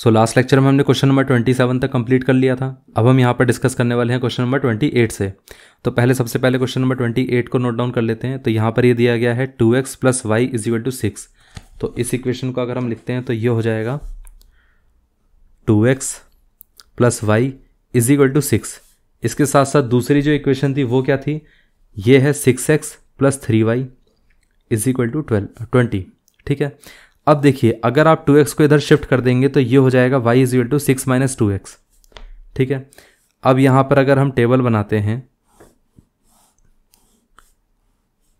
so last lecture में हमने question number twenty seven तक कंप्लीट कर लिया था अब हम यहाँ पर डिस्कस करने वाले हैं क्वेश्चन नंबर ट्वेंटी एट से तो पहले सबसे पहले क्वेश्चन नंबर ट्वेंटी एट को नोट डाउन कर लेते हैं तो यहाँ पर ये यह दिया गया है two X plus Y is equal to six तो इस इक्वेशन को अगर हम लिखते हैं तो ये हो जाएगा two X plus Y is equal to six इसके साथ साथ दूसरी जो इक्वेशन थी वो क्या थी ये है six X plus three Y is equal to twelve twenty ठीक है अब देखिए अगर आप 2x को इधर शिफ्ट कर देंगे तो ये हो जाएगा y is to six minus two X ठीक है अब यहाँ पर अगर हम टेबल बनाते हैं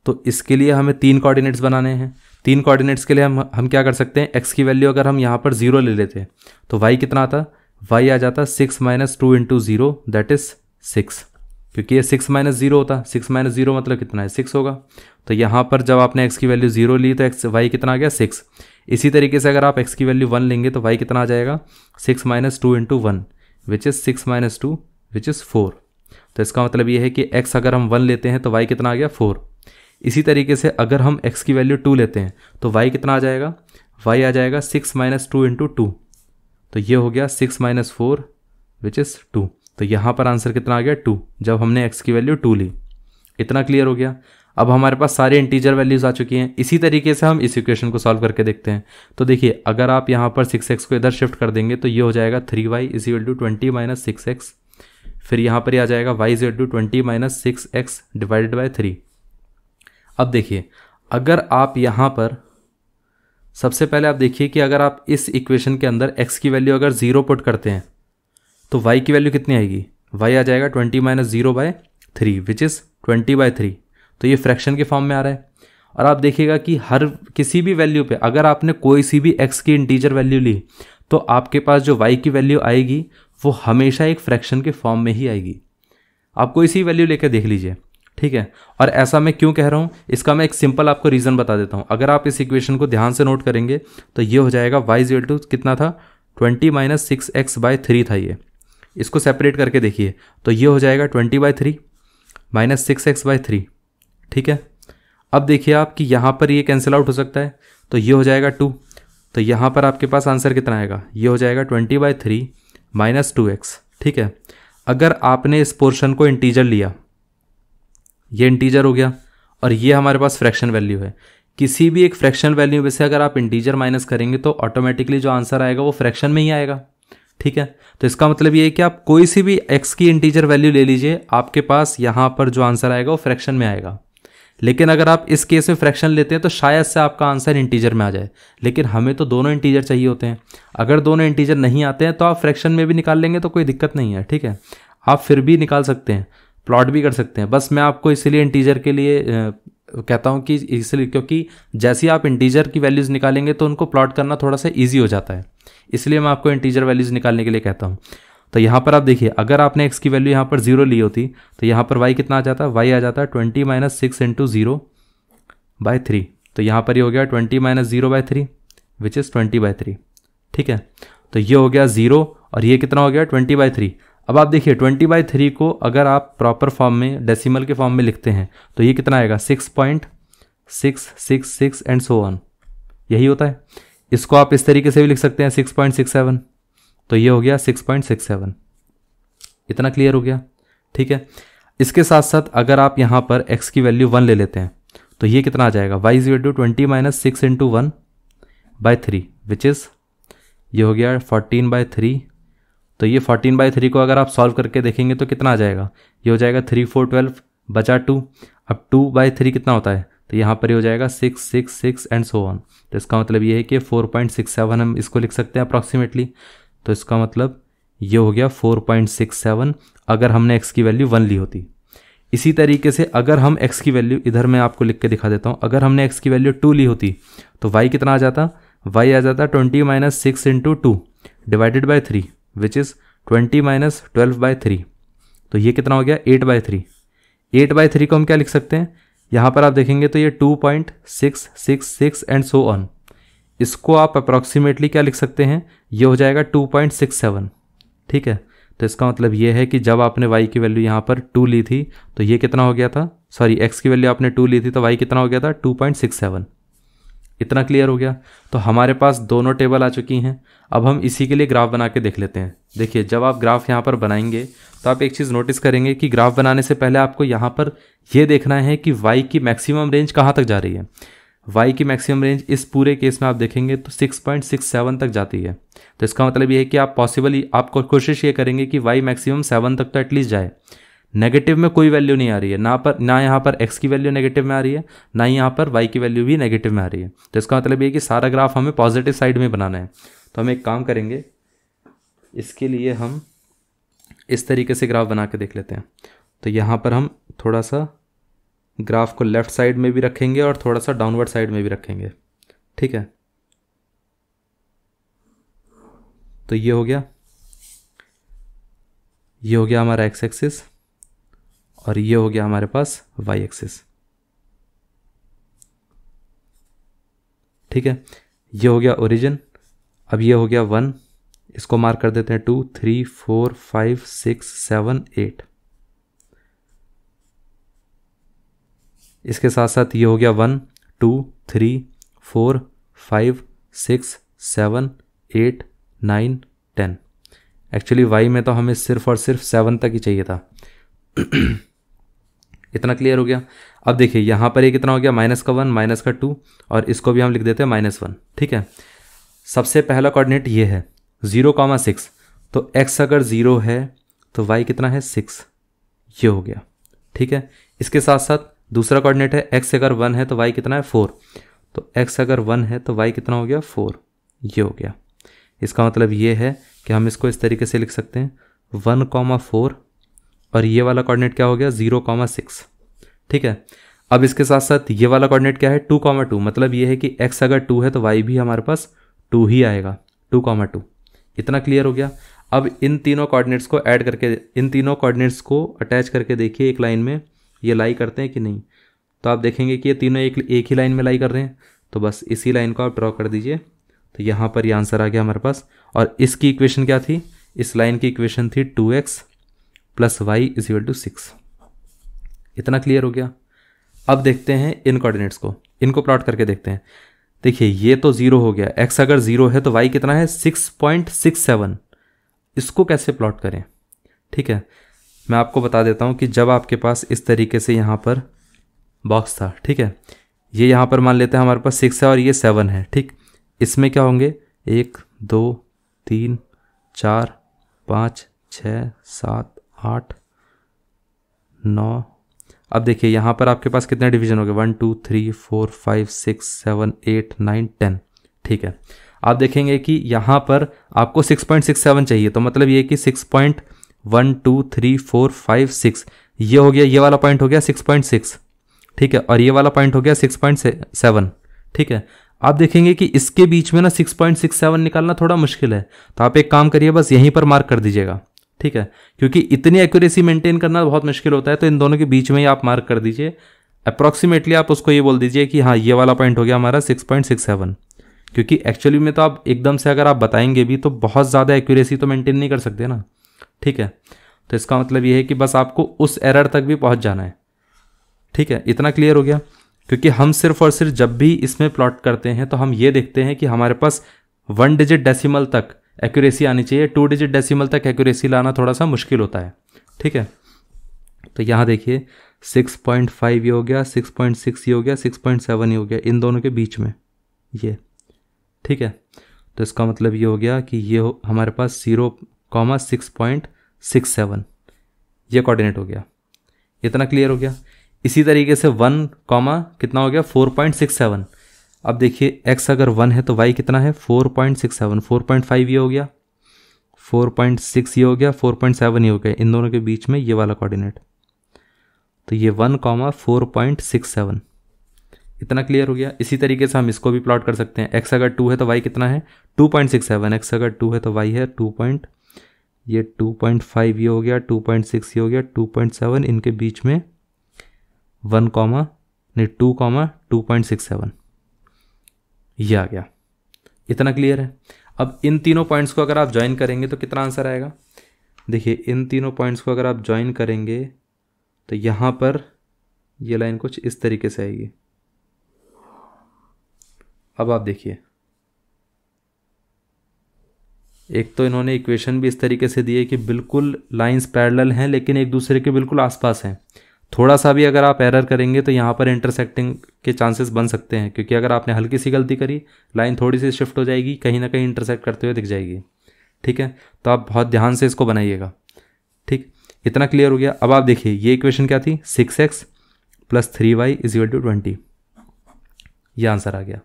तो इसके लिए हमें तीन कोऑर्डिनेट्स बनाने हैं तीन कोऑर्डिनेट्स के लिए हम हम क्या कर सकते हैं एक्स की वैल्यू अगर हम यहाँ पर जीरो ले लेते हैं तो वाई कितना आता वाई आ जाता six minus two into zero that is six क्योंकि ये सिक्स माइनस जीरो होता सिक्स माइनस जीरो मतलब कितना है सिक्स होगा तो यहाँ पर जब आपने एक्स की वैल्यू जीरो ली तो एक्स वाई कितना आ गया सिक्स इसी तरीके से अगर आप एक्स की वैल्यू वन लेंगे तो वाई कितना आ जाएगा six minus two into one which is six minus two which is four तो इसका मतलब ये है कि एक्स अगर हम वन लेते हैं तो वाई कितना आ गया फोर इसी तरीके से अगर हम एक्स की वैल्यू टू लेते हैं तो वाई कितना आ जाएगा वाई आ जाएगा six minus two into two तो ये हो गया six minus four which is two तो यहाँ पर आंसर कितना आ गया टू जब हमने एक्स की वैल्यू टू ली इतना क्लियर हो गया अब हमारे पास सारे इंटीजर वैल्यूज आ चुकी हैं इसी तरीके से हम इस इक्वेशन को सॉल्व करके देखते हैं तो देखिए अगर आप यहाँ पर सिक्स एक्स को इधर शिफ्ट कर देंगे तो ये हो जाएगा three Y is equal to twenty minus six X फिर यहाँ पर ये यह आ जाएगा Y is equal to twenty minus six X divided by three अब देखिए अगर आप यहाँ पर सबसे पहले आप देखिए कि अगर आप इस इक्वेशन के अंदर एक्स की वैल्यू अगर ज़ीरो पुट करते हैं तो वाई की वैल्यू कितनी आएगी वाई आ जाएगा twenty minus zero by three which is twenty by three तो ये फ्रैक्शन के फॉर्म में आ रहा है और आप देखिएगा कि हर किसी भी वैल्यू पे अगर आपने कोई सी भी एक्स की इंटीजर वैल्यू ली तो आपके पास जो वाई की वैल्यू आएगी वो हमेशा एक फ्रैक्शन के फॉर्म में ही आएगी आप कोई सी वैल्यू लेकर देख लीजिए ठीक है और ऐसा मैं क्यों कह रहा हूँ इसका मैं एक सिंपल आपको रीज़न बता देता हूँ अगर आप इस इक्वेशन को ध्यान से नोट करेंगे तो ये हो जाएगा वाई जीरो टू कितना था twenty minus six X by three था ये इसको सेपरेट करके देखिए तो ये हो जाएगा twenty by three minus six X by three ठीक है अब देखिए आप कि यहाँ पर ये कैंसिल आउट हो सकता है तो ये हो जाएगा टू तो यहाँ पर आपके पास आंसर कितना आएगा ये हो जाएगा twenty by three minus two X ठीक है अगर आपने इस पोर्शन को इंटीजर लिया ये इंटीजर हो गया और ये हमारे पास फ्रैक्शन वैल्यू है किसी भी एक फ्रैक्शन वैल्यू में से अगर आप इंटीजर माइनस करेंगे तो ऑटोमेटिकली जो आंसर आएगा वो फ्रैक्शन में ही आएगा ठीक है तो इसका मतलब ये है कि आप कोई सी भी एक्स की इंटीजर वैल्यू ले लीजिए आपके पास यहाँ पर जो आंसर आएगा वो फ्रैक्शन में आएगा लेकिन अगर आप इस केस में फ्रैक्शन लेते हैं तो शायद से आपका आंसर इंटीजर में आ जाए लेकिन हमें तो दोनों इंटीजर चाहिए होते हैं अगर दोनों इंटीजर नहीं आते हैं तो आप फ्रैक्शन में भी निकाल लेंगे तो कोई दिक्कत नहीं है ठीक है आप फिर भी निकाल सकते हैं प्लॉट भी कर सकते हैं बस मैं आपको इसीलिए इंटीजर के लिए कहता हूँ कि इसलिए क्योंकि जैसे ही आप इंटीजर की वैल्यूज़ निकालेंगे तो उनको प्लॉट करना थोड़ा सा ईजी हो जाता है इसलिए मैं आपको इंटीजर वैल्यूज़ निकालने के लिए कहता हूँ तो यहाँ पर आप देखिए अगर आपने एक्स की वैल्यू यहाँ पर जीरो ली होती तो यहाँ पर वाई कितना आ जाता वाई आ जाता है twenty minus six into zero by three तो यहाँ पर ये हो गया twenty minus zero by three which is twenty by three ठीक है तो ये हो गया जीरो और ये कितना हो गया ट्वेंटी बाय थ्री अब आप देखिए ट्वेंटी बाय थ्री को अगर आप प्रॉपर फॉर्म में डेसीमल के फॉर्म में लिखते हैं तो ये कितना आएगा six point six six six and so on यही होता है इसको आप इस तरीके से भी लिख सकते हैं सिक्स पॉइंट सिक्स सेवन तो ये हो गया सिक्स पॉइंट सिक्स सेवन इतना क्लियर हो गया ठीक है इसके साथ साथ अगर आप यहाँ पर एक्स की वैल्यू वन ले लेते हैं तो ये कितना आ जाएगा Y is to twenty minus six into one by three which is ये हो गया फोर्टीन बाई थ्री तो ये फोर्टीन बाई थ्री को अगर आप सॉल्व करके देखेंगे तो कितना आ जाएगा ये हो जाएगा थ्री फोर ट्वेल्व बचा टू अब टू बाई थ्री कितना होता है तो यहाँ पर ये हो जाएगा six six six and so on तो इसका मतलब ये है कि फोर पॉइंट सिक्स सेवन हम इसको लिख सकते हैं अप्रॉक्सीमेटली तो इसका मतलब ये हो गया 4.67 अगर हमने x की वैल्यू वन ली होती इसी तरीके से अगर हम x की वैल्यू इधर मैं आपको लिख के दिखा देता हूँ अगर हमने x की वैल्यू टू ली होती तो y कितना आ जाता y आ जाता twenty minus six into two divided by three which is twenty minus twelve by three तो ये कितना हो गया eight by three eight by three को हम क्या लिख सकते हैं यहाँ पर आप देखेंगे तो ये two point six six six and so on इसको आप अप्रॉक्सीमेटली क्या लिख सकते हैं ये हो जाएगा टू पॉइंट सिक्स सेवन ठीक है तो इसका मतलब ये है कि जब आपने y की वैल्यू यहाँ पर टू ली थी तो ये कितना हो गया था सॉरी x की वैल्यू आपने टू ली थी तो y कितना हो गया था टू पॉइंट सिक्स सेवन इतना क्लियर हो गया तो हमारे पास दोनों टेबल आ चुकी हैं अब हम इसी के लिए ग्राफ बना के देख लेते हैं देखिए जब आप ग्राफ यहाँ पर बनाएंगे तो आप एक चीज़ नोटिस करेंगे कि ग्राफ बनाने से पहले आपको यहाँ पर यह देखना है कि वाई की मैक्सिमम रेंज कहाँ तक जा रही है वाई की मैक्सिमम रेंज इस पूरे केस में आप देखेंगे तो 6.67 तक जाती है तो इसका मतलब ये है कि आप पॉसिबली आप कोशिश ये करेंगे कि वाई मैक्सिमम सेवन तक तो एटलीस्ट जाए नेगेटिव में कोई वैल्यू नहीं आ रही है ना पर ना यहाँ पर एक्स की वैल्यू नेगेटिव में आ रही है ना ही यहाँ पर वाई की वैल्यू भी नेगेटिव में आ रही है तो इसका मतलब ये कि सारा ग्राफ हमें पॉजिटिव साइड में बनाना है तो हम एक काम करेंगे इसके लिए हम इस तरीके से ग्राफ बना के देख लेते हैं तो यहाँ पर हम थोड़ा सा ग्राफ को लेफ़्ट साइड में भी रखेंगे और थोड़ा सा डाउनवर्ड साइड में भी रखेंगे ठीक है तो ये हो गया ये हो गया हमारा एक्स एक्सिस और ये हो गया हमारे पास वाई एक्सिस ठीक है ये हो गया ओरिजिन अब ये हो गया वन इसको मार्क कर देते हैं two three four five six seven eight इसके साथ साथ ये हो गया one two three four five six seven eight nine ten actually Y में तो हमें सिर्फ और सिर्फ सेवन तक ही चाहिए था इतना क्लियर हो गया अब देखिए यहाँ पर ये कितना हो गया माइनस का वन माइनस का टू और इसको भी हम लिख देते हैं माइनस वन ठीक है सबसे पहला कोऑर्डिनेट ये है ज़ीरो कामा सिक्स तो एक्स अगर ज़ीरो है तो वाई कितना है सिक्स ये हो गया ठीक है इसके साथ साथ दूसरा कोऑर्डिनेट है एक्स अगर वन है तो वाई कितना है फोर तो एक्स अगर वन है तो वाई कितना हो गया फोर ये हो गया इसका मतलब ये है कि हम इसको इस तरीके से लिख सकते हैं वन कॉमा फोर और ये वाला कोऑर्डिनेट क्या हो गया जीरो कॉमा सिक्स ठीक है अब इसके साथ साथ ये वाला कोऑर्डिनेट क्या है टू कॉमा टू मतलब ये है कि एक्स अगर टू है तो वाई भी हमारे पास टू ही आएगा टू कॉमा टू इतना क्लियर हो गया अब इन तीनों कोऑर्डिनेट्स को ऐड करके इन तीनों कोऑर्डिनेट्स को अटैच करके देखिए एक लाइन में ये लाई करते हैं कि नहीं तो आप देखेंगे कि ये तीनों एक एक ही लाइन में लाई कर रहे हैं तो बस इसी लाइन को आप ड्रॉ कर दीजिए तो यहाँ पर ये आंसर आ गया हमारे पास और इसकी इक्वेशन क्या थी इस लाइन की इक्वेशन थी two X plus Y equal to six इतना क्लियर हो गया अब देखते हैं इन कोऑर्डिनेट्स को इनको प्लॉट करके देखते हैं देखिए ये तो ज़ीरो हो गया एक्स अगर ज़ीरो है तो वाई कितना है सिक्स पॉइंट सिक्स सेवन इसको कैसे प्लॉट करें ठीक है मैं आपको बता देता हूँ कि जब आपके पास इस तरीके से यहाँ पर बॉक्स था ठीक है ये यहाँ पर मान लेते हैं हमारे पास सिक्स है और ये सेवन है ठीक इसमें क्या होंगे एक दो तीन चार पाँच छ सात आठ नौ अब देखिए यहाँ पर आपके पास कितने डिवीजन हो गए one two three four five six seven eight nine ten ठीक है आप देखेंगे कि यहाँ पर आपको सिक्स पॉइंट सिक्स सेवन चाहिए तो मतलब ये कि six point one two three four five six ये हो गया ये वाला पॉइंट हो गया सिक्स पॉइंट सिक्स ठीक है और ये वाला पॉइंट हो गया सिक्स पॉइंट सेवन ठीक है आप देखेंगे कि इसके बीच में ना सिक्स पॉइंट सिक्स सेवन निकालना थोड़ा मुश्किल है तो आप एक काम करिए बस यहीं पर मार्क कर दीजिएगा ठीक है क्योंकि इतनी एक्यूरेसी मेंटेन करना बहुत मुश्किल होता है तो इन दोनों के बीच में ही आप मार्क कर दीजिए अप्रॉक्सीमेटली आप उसको ये बोल दीजिए कि हाँ ये वाला पॉइंट हो गया हमारा सिक्स पॉइंट सिक्स सेवन क्योंकि एक्चुअली में तो आप एकदम से अगर आप बताएंगे भी तो बहुत ज़्यादा एक्यूरेसी तो मेंटेन नहीं कर सकते ना ठीक है तो इसका मतलब ये है कि बस आपको उस एरर तक भी पहुंच जाना है ठीक है इतना क्लियर हो गया क्योंकि हम सिर्फ और सिर्फ जब भी इसमें प्लॉट करते हैं तो हम ये देखते हैं कि हमारे पास वन डिजिट डेसिमल तक एक्यूरेसी आनी चाहिए टू डिजिट डेसिमल तक एक्यूरेसी लाना थोड़ा सा मुश्किल होता है ठीक है तो यहाँ देखिए 6.5 ये हो गया 6.6 ये हो गया 6.7 ये हो गया इन दोनों के बीच में ये ठीक है तो इसका मतलब ये हो गया कि ये हमारे पास zero comma six point six seven ये कॉर्डिनेट हो गया इतना क्लियर हो गया इसी तरीके से वन कॉमा कितना हो गया फोर पॉइंट सिक्स सेवन अब देखिए एक्स अगर वन है तो वाई कितना है four point six seven four point five ये हो गया फोर पॉइंट सिक्स ये हो गया फोर पॉइंट सेवन ये हो गया इन दोनों के बीच में ये वाला कॉर्डिनेट तो ये one comma four point six seven इतना क्लियर हो गया इसी तरीके से हम इसको भी प्लॉट कर सकते हैं एक्स अगर टू है तो वाई कितना है two point six seven X अगर टू है तो वाई है टू पॉइंट ये 2.5 ये हो गया 2.6 ये हो गया 2.7 इनके बीच में वन कॉमा नहीं two comma two point six seven ये आ गया इतना क्लियर है अब इन तीनों पॉइंट्स को अगर आप ज्वाइन करेंगे तो कितना आंसर आएगा देखिए इन तीनों पॉइंट्स को अगर आप ज्वाइन करेंगे तो यहाँ पर ये लाइन कुछ इस तरीके से आएगी अब आप देखिए एक तो इन्होंने इक्वेशन भी इस तरीके से दिए कि बिल्कुल लाइंस पैरेलल हैं लेकिन एक दूसरे के बिल्कुल आसपास हैं थोड़ा सा भी अगर आप एरर करेंगे तो यहाँ पर इंटरसेक्टिंग के चांसेस बन सकते हैं क्योंकि अगर आपने हल्की सी गलती करी लाइन थोड़ी सी शिफ्ट हो जाएगी कहीं ना कहीं इंटरसेक्ट करते हुए दिख जाएगी ठीक है तो आप बहुत ध्यान से इसको बनाइएगा ठीक इतना क्लियर हो गया अब आप देखिए ये इक्वेशन क्या थी six X plus three Y is to twenty ये आंसर आ गया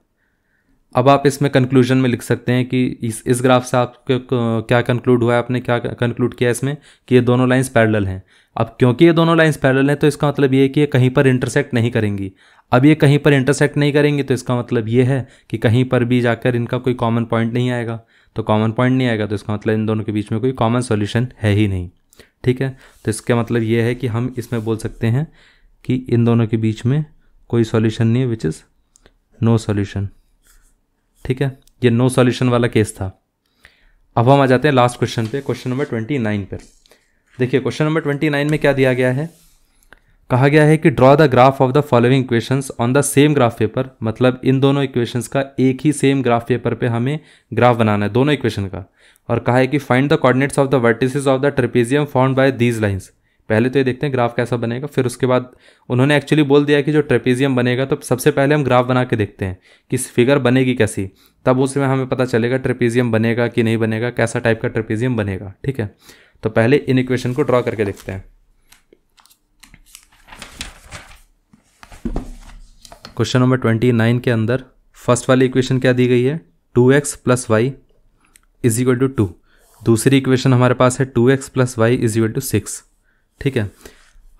अब आप इसमें कंक्लूजन में लिख सकते हैं कि इस इस ग्राफ से आप क्या कंक्लूड हुआ है आपने क्या कंक्लूड किया इसमें कि ये दोनों लाइंस पैरेलल हैं अब क्योंकि ये दोनों लाइंस पैरेलल हैं तो इसका मतलब ये है कि ये कहीं पर इंटरसेक्ट नहीं करेंगी अब ये कहीं पर इंटरसेक्ट नहीं करेंगी तो इसका मतलब ये है कि कहीं पर भी जाकर इनका कोई कॉमन पॉइंट नहीं आएगा तो कॉमन पॉइंट नहीं आएगा तो इसका मतलब इन दोनों के बीच में कोई कॉमन सोल्यूशन है ही नहीं ठीक है तो इसका मतलब ये है कि हम इसमें बोल सकते हैं कि इन दोनों के बीच में कोई सॉल्यूशन नहीं है विच इज़ नो सॉल्यूशन ठीक है ये नो सॉल्यूशन वाला केस था अब हम आ जाते हैं लास्ट क्वेश्चन पे क्वेश्चन नंबर ट्वेंटी नाइन पर देखिए क्वेश्चन नंबर ट्वेंटी नाइन में क्या दिया गया है कहा गया है कि draw the graph of the following equations on the same graph paper मतलब इन दोनों इक्वेशंस का एक ही सेम ग्राफ पेपर पे हमें ग्राफ बनाना है दोनों इक्वेशन का और कहा है कि find the coordinates of the vertices of the trapezium found by these lines पहले तो ये देखते हैं ग्राफ कैसा बनेगा फिर उसके बाद उन्होंने एक्चुअली बोल दिया कि जो ट्रेपेजियम बनेगा तो सबसे पहले हम ग्राफ बना के देखते हैं कि फिगर बनेगी कैसी तब उसमें हमें पता चलेगा ट्रेपेजियम बनेगा कि नहीं बनेगा कैसा टाइप का ट्रेपेजियम बनेगा ठीक है तो पहले इन इक्वेशन को ड्रॉ करके देखते हैं क्वेश्चन नंबर ट्वेंटी नाइन के अंदर फर्स्ट वाली इक्वेशन क्या दी गई है two X plus Y is equal to two दूसरी इक्वेशन हमारे पास है two X plus Y is equal to six ठीक है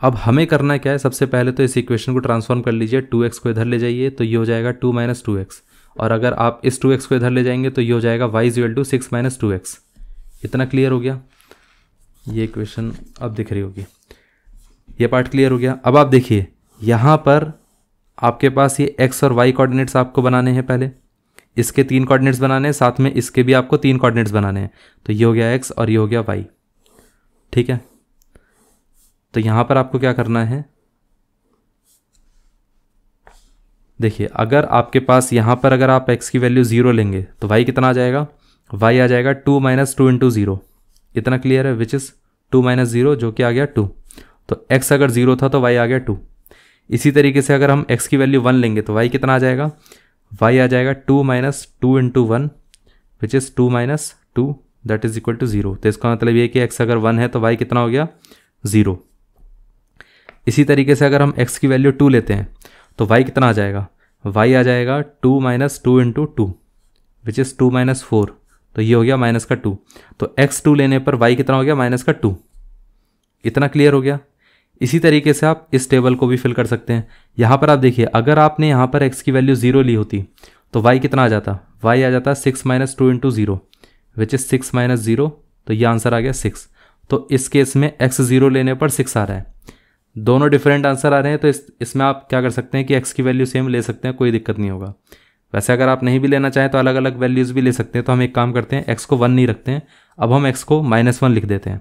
अब हमें करना क्या है सबसे पहले तो इस इक्वेशन को ट्रांसफॉर्म कर लीजिए टू एक्स को इधर ले जाइए तो ये हो जाएगा टू माइनस टू एक्स और अगर आप इस टू एक्स को इधर ले जाएंगे तो ये हो जाएगा Y is equal to six minus two X इतना क्लियर हो गया ये इक्वेशन अब दिख रही होगी ये पार्ट क्लियर हो गया अब आप देखिए यहाँ पर आपके पास ये एक्स और वाई कोऑर्डिनेट्स आपको बनाने हैं पहले इसके तीन कोऑर्डिनेट्स बनाने हैं साथ में इसके भी आपको तीन कॉर्डिनेट्स बनाने हैं तो ये हो गया एक्स और ये हो गया वाई ठीक है तो यहाँ पर आपको क्या करना है देखिए अगर आपके पास यहाँ पर अगर आप x की वैल्यू ज़ीरो लेंगे तो y कितना आ जाएगा y आ जाएगा two minus two into zero इतना क्लियर है which is two minus zero जो कि आ गया टू तो x अगर ज़ीरो था तो y आ गया टू इसी तरीके से अगर हम x की वैल्यू वन लेंगे तो y कितना आ जाएगा y आ जाएगा two minus two into one which is two minus two that is equal to zero तो इसका मतलब ये कि x अगर वन है तो y कितना हो गया ज़ीरो इसी तरीके से अगर हम एक्स की वैल्यू टू लेते हैं तो वाई कितना आ जाएगा वाई आ जाएगा two minus two into two which is two minus four तो ये हो गया माइनस का टू तो एक्स टू लेने पर वाई कितना हो गया माइनस का टू इतना क्लियर हो गया इसी तरीके से आप इस टेबल को भी फिल कर सकते हैं यहाँ पर आप देखिए अगर आपने यहाँ पर एक्स की वैल्यू ज़ीरो ली होती तो वाई कितना आ जाता वाई आ जाता six minus two into zero which is six minus zero तो ये आंसर आ गया सिक्स तो इस केस में एक्स ज़ीरो लेने पर सिक्स आ रहा है दोनों डिफरेंट आंसर आ रहे हैं तो इस इसमें आप क्या कर सकते हैं कि एक्स की वैल्यू सेम ले सकते हैं कोई दिक्कत नहीं होगा वैसे अगर आप नहीं भी लेना चाहें तो अलग अलग वैल्यूज़ भी ले सकते हैं तो हम एक काम करते हैं एक्स को वन नहीं रखते हैं अब हम एक्स को माइनस वन लिख देते हैं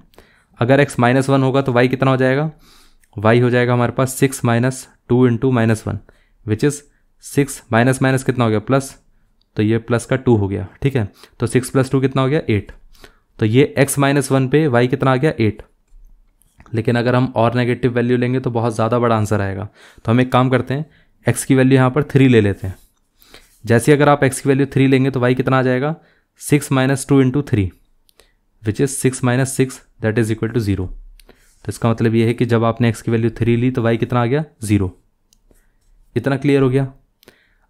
अगर एक्स माइनस वन होगा तो वाई कितना हो जाएगा वाई हो जाएगा हमारे पास six minus two into minus one which is six minus minus कितना हो गया प्लस तो ये प्लस का टू हो गया ठीक है तो सिक्स प्लस टू कितना हो गया एट तो ये एक्स माइनस वन पे वाई कितना आ गया एट लेकिन अगर हम और नेगेटिव वैल्यू लेंगे तो बहुत ज़्यादा बड़ा आंसर आएगा तो हम एक काम करते हैं एक्स की वैल्यू यहाँ पर थ्री ले लेते हैं जैसे अगर आप एक्स की वैल्यू थ्री लेंगे तो वाई कितना आ जाएगा six minus two into three which is six minus six that is equal to zero तो इसका मतलब ये है कि जब आपने एक्स की वैल्यू थ्री ली तो वाई कितना आ गया ज़ीरो इतना क्लियर हो गया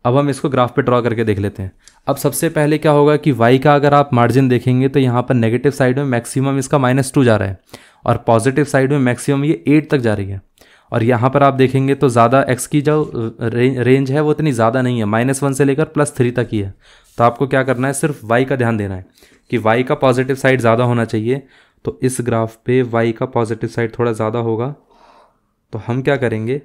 अब हम इसको ग्राफ पे ड्रॉ करके देख लेते हैं अब सबसे पहले क्या होगा कि वाई का अगर आप मार्जिन देखेंगे तो यहाँ पर नेगेटिव साइड में मैक्सिमम इसका माइनस टू जा रहा है और पॉजिटिव साइड में मैक्सिमम ये एट तक जा रही है और यहाँ पर आप देखेंगे तो ज़्यादा एक्स की जो रेंज है वो इतनी ज़्यादा नहीं है माइनस वन से लेकर प्लस थ्री तक ही है तो आपको क्या करना है सिर्फ वाई का ध्यान देना है कि वाई का पॉजिटिव साइड ज़्यादा होना चाहिए तो इस ग्राफ पे वाई का पॉजिटिव साइड थोड़ा ज़्यादा होगा तो हम क्या करेंगे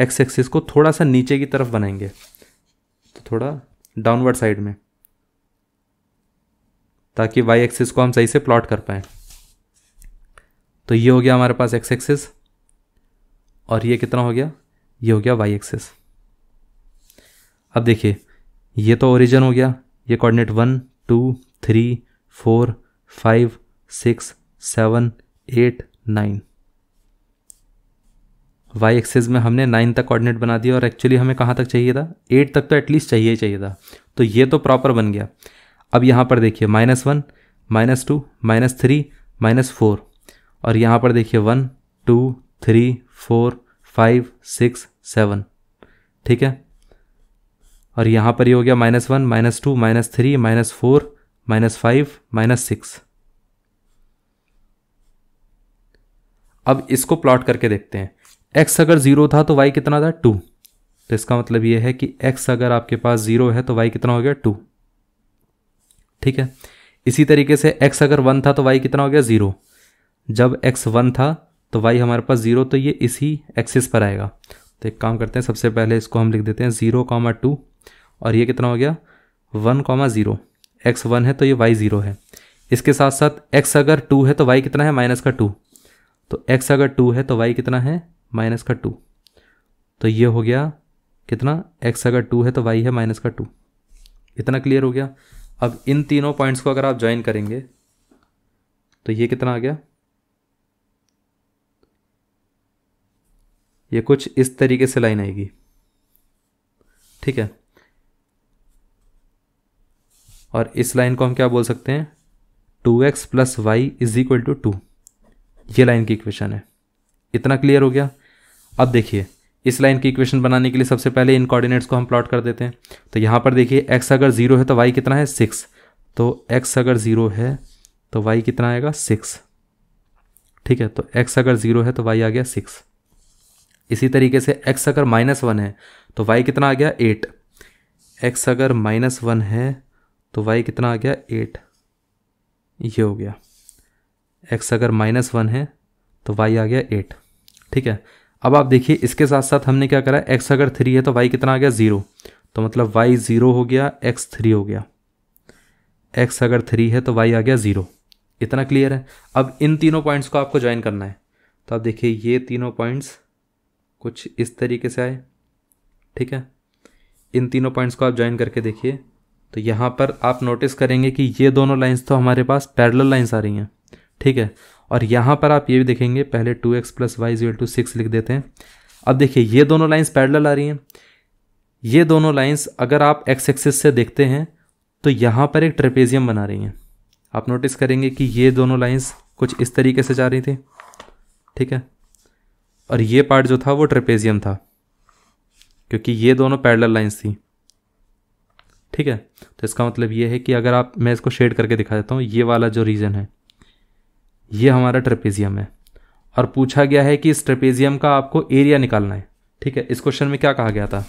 एक्स एक्सिस को थोड़ा सा नीचे की तरफ बनाएंगे तो थोड़ा डाउनवर्ड साइड में ताकि वाई एक्सिस को हम सही से प्लॉट कर पाएँ तो ये हो गया हमारे पास एक्स एक्सेस और ये कितना हो गया ये हो गया वाई एक्सेस अब देखिए ये तो ओरिजिन हो गया ये coordinate one two three four five six seven eight nine Y axis में हमने नाइन तक कोऑर्डिनेट बना दिया और एक्चुअली हमें कहाँ तक चाहिए था एट तक तो एटलीस्ट चाहिए ही चाहिए था तो ये तो प्रॉपर बन गया अब यहाँ पर देखिए minus one minus two minus three minus four और यहाँ पर देखिए one two three four five six seven ठीक है और यहाँ पर ये यह हो गया minus one minus two minus three minus four minus five minus six अब इसको प्लॉट करके देखते हैं एक्स अगर ज़ीरो था तो वाई कितना था टू तो इसका मतलब ये है कि एक्स अगर आपके पास ज़ीरो है तो वाई कितना हो गया टू ठीक है इसी तरीके से एक्स अगर वन था तो वाई कितना हो गया ज़ीरो जब एक्स वन था तो वाई हमारे पास ज़ीरो तो ये इसी एक्सिस पर आएगा तो एक काम करते हैं सबसे पहले इसको हम लिख देते हैं ज़ीरो कामा टू और ये कितना हो गया one comma zero X one है तो ये वाई ज़ीरो है इसके साथ साथ एक्स अगर टू है तो वाई कितना है माइनस का टू तो एक्स अगर टू है तो वाई कितना है माइनस का टू तो ये हो गया कितना एक्स अगर टू है तो वाई है माइनस का टू इतना क्लियर हो गया अब इन तीनों पॉइंट्स को अगर आप ज्वाइन करेंगे तो ये कितना आ गया ये कुछ इस तरीके से लाइन आएगी ठीक है और इस लाइन को हम क्या बोल सकते हैं two X plus Y is equal to two ये लाइन की इक्वेशन है इतना क्लियर हो गया अब देखिए इस लाइन की इक्वेशन बनाने के लिए सबसे पहले इन कोऑर्डिनेट्स को हम प्लॉट कर देते हैं तो यहाँ पर देखिए एक्स अगर ज़ीरो है तो वाई कितना है सिक्स तो एक्स अगर ज़ीरो है तो वाई कितना आएगा सिक्स ठीक है तो एक्स अगर ज़ीरो है तो वाई आ गया सिक्स इसी तरीके से एक्स अगर माइनस वन है तो वाई कितना आ गया एट एक्स अगर माइनस वन है तो वाई कितना आ गया एट ये हो गया एक्स अगर माइनस वन है तो वाई आ गया एट ठीक है अब आप देखिए इसके साथ साथ हमने क्या करा एक्स अगर थ्री है तो वाई कितना आ गया ज़ीरो तो मतलब वाई ज़ीरो हो गया एक्स थ्री हो गया एक्स अगर थ्री है तो वाई आ गया ज़ीरो इतना क्लियर है अब इन तीनों पॉइंट्स को आपको ज्वाइन करना है तो आप देखिए ये तीनों पॉइंट्स कुछ इस तरीके से आए ठीक है इन तीनों पॉइंट्स को आप ज्वाइन करके देखिए तो यहाँ पर आप नोटिस करेंगे कि ये दोनों लाइन्स तो हमारे पास पैरल लाइन्स आ रही हैं ठीक है और यहाँ पर आप ये भी देखेंगे पहले two X plus Y is equal to six लिख देते हैं अब देखिए ये दोनों लाइन्स पैरल आ रही हैं ये दोनों लाइन्स अगर आप एक्स एक्सिस से देखते हैं तो यहाँ पर एक ट्रेपेजियम बना रही हैं आप नोटिस करेंगे कि ये दोनों लाइन्स कुछ इस तरीके से जा रही थी ठीक है और ये पार्ट जो था वो ट्रेपेजियम था क्योंकि ये दोनों पैरल लाइन्स थी ठीक है तो इसका मतलब ये है कि अगर आप मैं इसको शेड करके दिखा देता हूँ ये वाला जो रीजन है ये हमारा ट्रेपेजियम है और पूछा गया है कि इस ट्रेपेजियम का आपको एरिया निकालना है ठीक है इस क्वेश्चन में क्या कहा गया था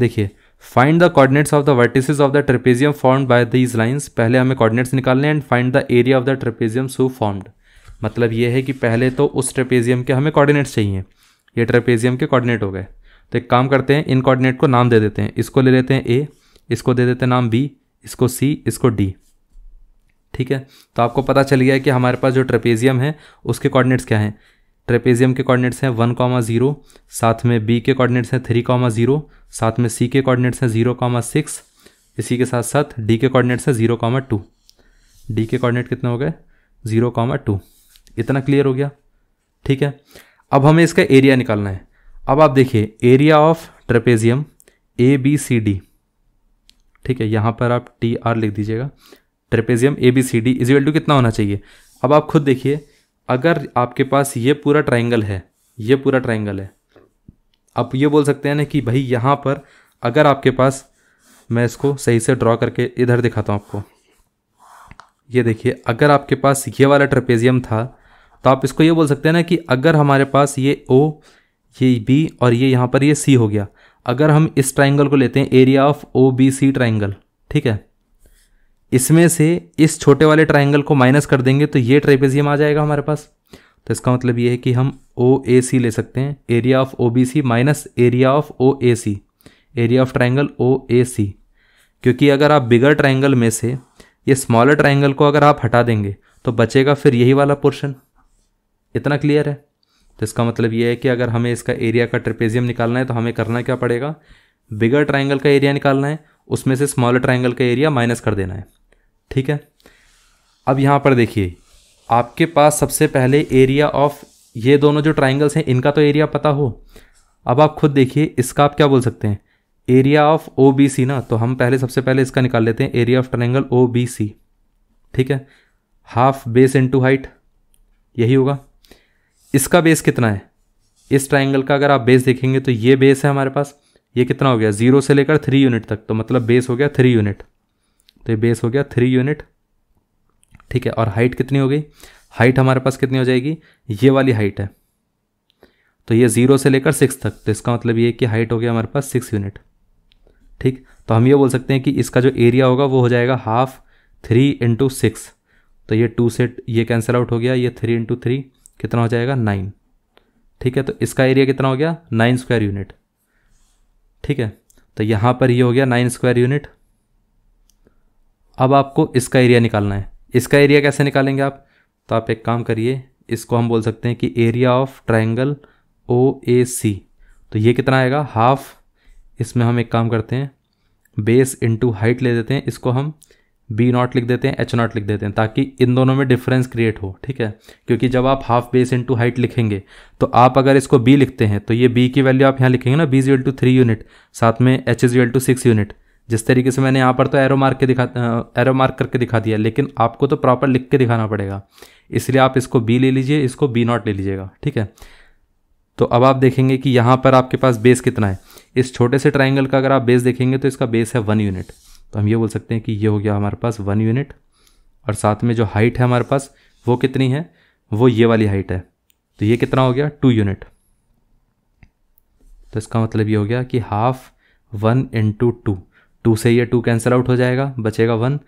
देखिए find the coordinates of the vertices of the trapezium formed by these lines पहले हमें कॉर्डिनेट्स निकालने and find the area of the trapezium so formed मतलब ये है कि पहले तो उस ट्रेपेजियम के हमें कोऑर्डिनेट्स चाहिए ये ट्रेपेजियम के कोऑर्डिनेट हो गए तो एक काम करते हैं इन कोऑर्डिनेट को नाम दे देते हैं इसको ले लेते हैं ए इसको दे देते हैं नाम बी इसको सी इसको डी ठीक है तो आपको पता चल गया है कि हमारे पास जो ट्रेपेजियम है उसके कॉर्डिनेट्स क्या हैं ट्रेपेजियम के कॉर्डिनेट्स हैं वन कामा ज़ीरो साथ में बी के कॉर्डिनेट्स हैं थ्री कामा ज़ीरो साथ में सी के कॉर्डिनेट्स हैं ज़ीरो कामा सिक्स इसी के साथ साथ डी के कॉर्डिनेट्स हैं ज़ीरो कामा टू डी के कॉर्डिनेट कितने हो गए ज़ीरो कामा टू इतना क्लियर हो गया ठीक है अब हमें इसका एरिया निकालना है अब आप देखिए area of trapezium A B C D ठीक है यहाँ पर आप टी आर लिख दीजिएगा trapezium A B C D is to कितना होना चाहिए अब आप खुद देखिए अगर आपके पास ये पूरा ट्राइंगल है ये पूरा ट्राइंगल है आप ये बोल सकते हैं ना कि भाई यहाँ पर अगर आपके पास मैं इसको सही से ड्रॉ करके इधर दिखाता हूँ आपको ये देखिए अगर आपके पास ये वाला ट्रेपेजियम था तो आप इसको ये बोल सकते हैं ना कि अगर हमारे पास ये ओ ये बी और ये यहाँ पर ये सी हो गया अगर हम इस ट्राइंगल को लेते हैं area of O B C triangle ठीक है इसमें से इस छोटे वाले ट्राइंगल को माइनस कर देंगे तो ये ट्रेपेजियम आ जाएगा हमारे पास तो इसका मतलब ये है कि हम ओ ए सी ले सकते हैं area of O B C minus area of O A C area of triangle O A C क्योंकि अगर आप बिगर ट्राइंगल में से ये स्मॉलर ट्राइंगल को अगर आप हटा देंगे तो बचेगा फिर यही वाला पोर्शन इतना क्लियर है तो इसका मतलब ये है कि अगर हमें इसका एरिया का ट्रिपेजियम निकालना है तो हमें करना क्या पड़ेगा बिगर ट्राइंगल का एरिया निकालना है उसमें से स्मॉलर ट्राइंगल का एरिया माइनस कर देना है ठीक है अब यहाँ पर देखिए आपके पास सबसे पहले एरिया ऑफ ये दोनों जो ट्राइंगल्स हैं इनका तो एरिया पता हो अब आप खुद देखिए इसका आप क्या बोल सकते हैं area of O B C ना तो हम पहले सबसे पहले इसका निकाल लेते हैं area of triangle O B C ठीक है हाफ बेस इंटू हाइट यही होगा इसका बेस कितना है इस ट्राइंगल का अगर आप बेस देखेंगे तो ये बेस है हमारे पास ये कितना हो गया जीरो से लेकर थ्री यूनिट तक तो मतलब बेस हो गया थ्री यूनिट तो ये बेस हो गया थ्री यूनिट ठीक है और हाइट कितनी हो गई हाइट हमारे पास कितनी हो जाएगी ये वाली हाइट है तो ये जीरो से लेकर सिक्स तक तो इसका मतलब ये कि हाइट हो गया हमारे पास सिक्स यूनिट ठीक तो हम ये बोल सकते हैं कि इसका जो एरिया होगा वो हो जाएगा हाफ थ्री इंटू सिक्स तो ये टू से ये कैंसिल आउट हो गया ये थ्री इंटू थ्री कितना हो जाएगा नाइन ठीक है तो इसका एरिया कितना हो गया नाइन स्क्वायर यूनिट ठीक है तो यहाँ पर ये हो गया नाइन स्क्वायर यूनिट अब आपको इसका एरिया निकालना है इसका एरिया कैसे निकालेंगे आप तो आप एक काम करिए इसको हम बोल सकते हैं कि area of triangle O A C तो ये कितना आएगा हाफ इसमें हम एक काम करते हैं बेस इंटू हाइट ले देते हैं इसको हम बी नॉट लिख देते हैं एच नॉट लिख देते हैं ताकि इन दोनों में डिफरेंस क्रिएट हो ठीक है क्योंकि जब आप हाफ बेस इंटू हाइट लिखेंगे तो आप अगर इसको बी लिखते हैं तो ये बी की वैल्यू आप यहाँ लिखेंगे ना B is two three unit साथ में H is to six unit जिस तरीके से मैंने यहाँ पर तो एरो मार्क के दिखा एरो मार्क करके दिखा दिया लेकिन आपको तो प्रॉपर लिख के दिखाना पड़ेगा इसलिए आप इसको बी ले लीजिए इसको बी नॉट ले लीजिएगा ठीक है तो अब आप देखेंगे कि यहाँ पर आपके पास बेस कितना है इस छोटे से ट्राइंगल का अगर आप बेस देखेंगे तो इसका बेस है वन यूनिट तो हम ये बोल सकते हैं कि ये हो गया हमारे पास वन यूनिट और साथ में जो हाइट है हमारे पास वो कितनी है वो ये वाली हाइट है तो ये कितना हो गया टू यूनिट तो इसका मतलब ये हो गया कि half one into two two से ये टू कैंसिल आउट हो जाएगा बचेगा वन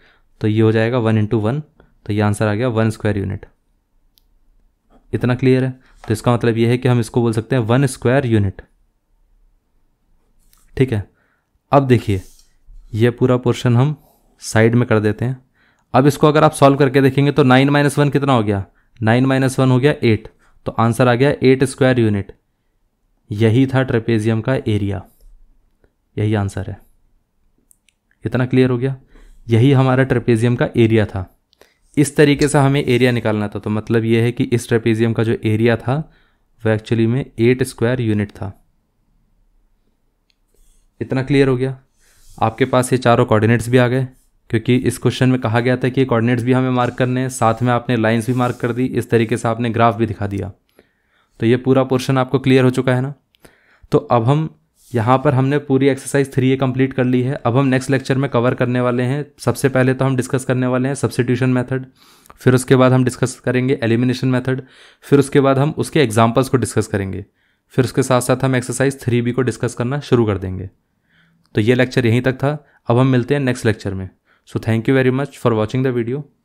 तो ये हो जाएगा वन इंटू वन तो ये आंसर आ गया वन स्क्वायर यूनिट इतना क्लियर है तो इसका मतलब ये है कि हम इसको बोल सकते हैं वन स्क्वायर यूनिट ठीक है अब देखिए ये पूरा पोर्शन हम साइड में कर देते हैं अब इसको अगर आप सॉल्व करके देखेंगे तो नाइन माइनस वन कितना हो गया नाइन माइनस वन हो गया एट तो आंसर आ गया एट स्क्वायर यूनिट यही था ट्रेपेजियम का एरिया यही आंसर है इतना क्लियर हो गया यही हमारा ट्रेपेजियम का एरिया था इस तरीके से हमें एरिया निकालना था तो मतलब यह है कि इस ट्रेपेजियम का जो एरिया था वह एक्चुअली में एट स्क्वायर यूनिट था इतना क्लियर हो गया आपके पास ये चारों कोऑर्डिनेट्स भी आ गए क्योंकि इस क्वेश्चन में कहा गया था कि ये कोऑर्डिनेट्स भी हमें मार्क करने हैं साथ में आपने लाइंस भी मार्क कर दी इस तरीके से आपने ग्राफ भी दिखा दिया तो ये पूरा पोर्शन आपको क्लियर हो चुका है ना तो अब हम यहाँ पर हमने पूरी एक्सरसाइज थ्री ए कम्प्लीट कर ली है अब हम नेक्स्ट लेक्चर में कवर करने वाले हैं सबसे पहले तो हम डिस्कस करने वाले हैं सब्सिट्यूशन मेथड फिर उसके बाद हम डिस्कस करेंगे एलिमिनेशन मेथड फिर उसके बाद हम उसके एग्जाम्पल्स को डिस्कस करेंगे फिर उसके साथ साथ हम एक्सरसाइज थ्री बी को डिस्कस करना शुरू कर देंगे तो ये लेक्चर यहीं तक था अब हम मिलते हैं नेक्स्ट लेक्चर में so thank you very much for watching the video